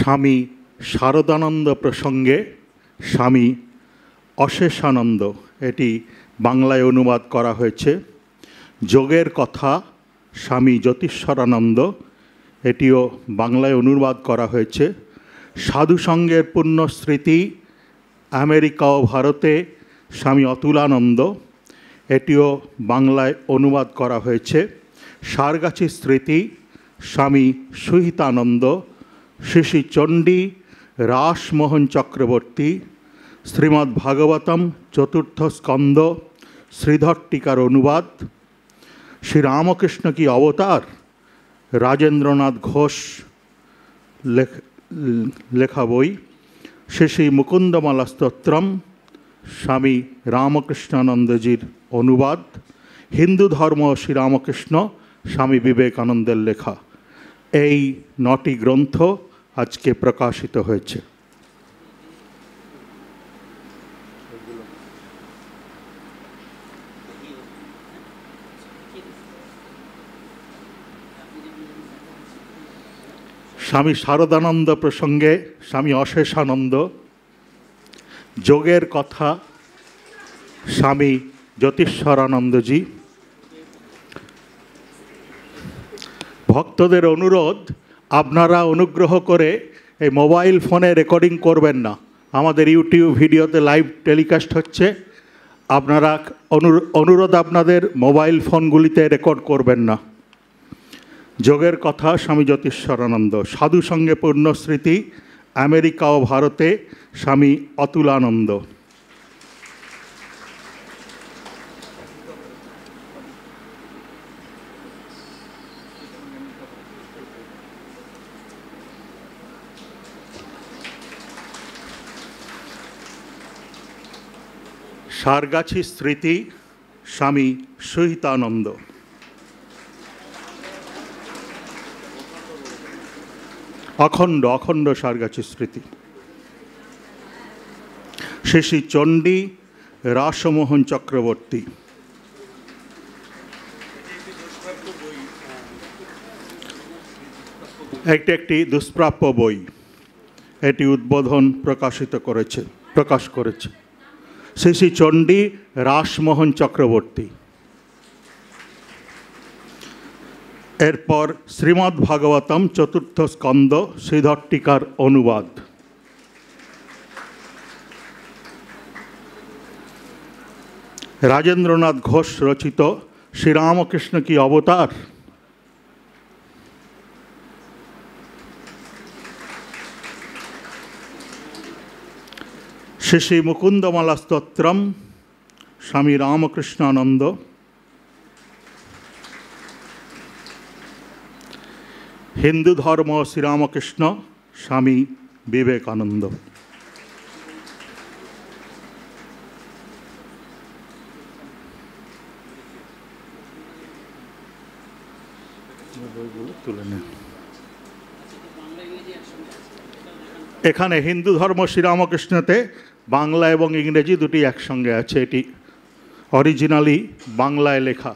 স্বামী শারদানন্দ প্রসঙ্গে স্বামী অশেষানন্দ এটি বাংলায় অনুবাদ করা হয়েছে যোগের কথা স্বামী জ্যোতিশ্বরানন্দ এটিও বাংলায় অনুবাদ করা হয়েছে সাধুসঙ্গের পূর্ণ স্মৃতি আমেরিকা ও ভারতে স্বামী অতুলানন্দ এটিও বাংলায় অনুবাদ করা হয়েছে সারগাছি স্মৃতি স্বামী সুহিতানন্দ শ্রী চণ্ডী রাসমোহন চক্রবর্তী শ্রীমদ্ ভাগবতম চতুর্থ স্কন্দ শ্রীধর টিকার অনুবাদ শ্রীরামকৃষ্ণ কি অবতার রাজেন্দ্রনাথ ঘোষ লেখা বই শ্রী সেই মুকুন্দমালা স্তোত্রম স্বামী রামকৃষ্ণানন্দজির অনুবাদ হিন্দু ধর্ম শ্রীরামকৃষ্ণ স্বামী বিবেকানন্দের লেখা এই নটি গ্রন্থ আজকে প্রকাশিত হয়েছে স্বামী শারদানন্দ প্রসঙ্গে স্বামী অশেষানন্দ যোগের কথা স্বামী জ্যোতিশ্বরানন্দজি ভক্তদের অনুরোধ আপনারা অনুগ্রহ করে এই মোবাইল ফোনে রেকর্ডিং করবেন না আমাদের ইউটিউব ভিডিওতে লাইভ টেলিকাস্ট হচ্ছে আপনারা অনুরোধ আপনাদের মোবাইল ফোনগুলিতে রেকর্ড করবেন না যোগের কথা স্বামী জ্যোতিষ্বরানন্দ সাধু সঙ্গে পূর্ণ স্মৃতি আমেরিকা ও ভারতে স্বামী অতুলানন্দ সারগাছি স্মৃতি স্বামী সহিতানন্দ অখণ্ড অখণ্ড সারগাছি স্মৃতি শেষী চণ্ডী রাসমোহন চক্রবর্তী একটি একটি দুষ্প্রাপ্য বই এটি উদ্বোধন প্রকাশিত করেছে প্রকাশ করেছে শ্রী শ্রী চণ্ডী রাসমোহন চক্রবর্তী এরপর শ্রীমদ্ ভাগবতম চতুর্থ স্কন্দ শ্রীধর টিকার অনুবাদ রাজেন্দ্রনাথ ঘোষ রচিত শ্রীরামকৃষ্ণ কি অবতার শ্রী শ্রী মুকুন্দমালা স্তোত্রম স্বামী রামকৃষ্ণানন্দ হিন্দু ধর্ম শ্রীরামকৃষ্ণ স্বামী বিবেকানন্দ এখানে হিন্দু ধর্ম শ্রীরামকৃষ্ণতে বাংলা এবং ইংরেজি দুটি একসঙ্গে আছে এটি অরিজিনালি বাংলায় লেখা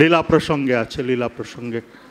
লীলা প্রসঙ্গে আছে লীলা প্রসঙ্গে